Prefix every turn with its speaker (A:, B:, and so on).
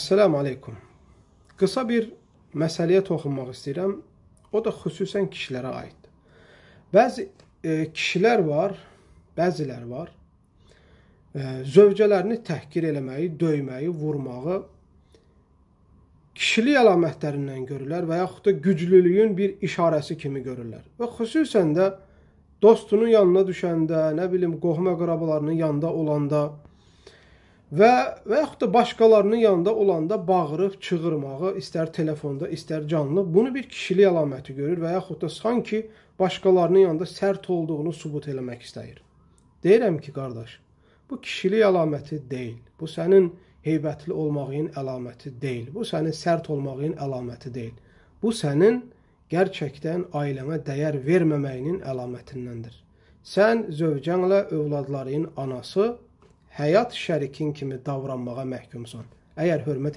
A: Assalamu aleykum. Qısa bir məsələyə toxunmaq istəyirəm. O da xüsusən kişilərə aiddir. Bəzi e, kişilər var, bəzilər var. E, zövcələrini təhqir eləməyi, döyməyi, vurmağı kişilik əlamətlərindən görürlər və yaxud da güclülüyün bir işarəsi kimi görürlər. Və xüsusən də dostunun yanına düşəndə, nə bilim, qohum əqrabalarının yanında olanda və və yaxud da başqalarının yanında olanda bağırıb çığırmağı, istər telefonda, istər canlı bunu bir kişilik əlaməti görür və yaxud da sanki başqalarının yanında sərt olduğunu sübut eləmək istəyir. Deyirəm ki, qardaş, bu kişilik əlaməti deyil. Bu sənin heybətli olmağının əlaməti deyil. Bu sənin sərt olmağının əlaməti deyil. Bu sənin gerçəkdən ailənə dəyər verməməyinin əlamətindəndir. Sən zövcənlə övladların anası həyat şərikin kimi davranmağa məhkumsan. Əgər hörmət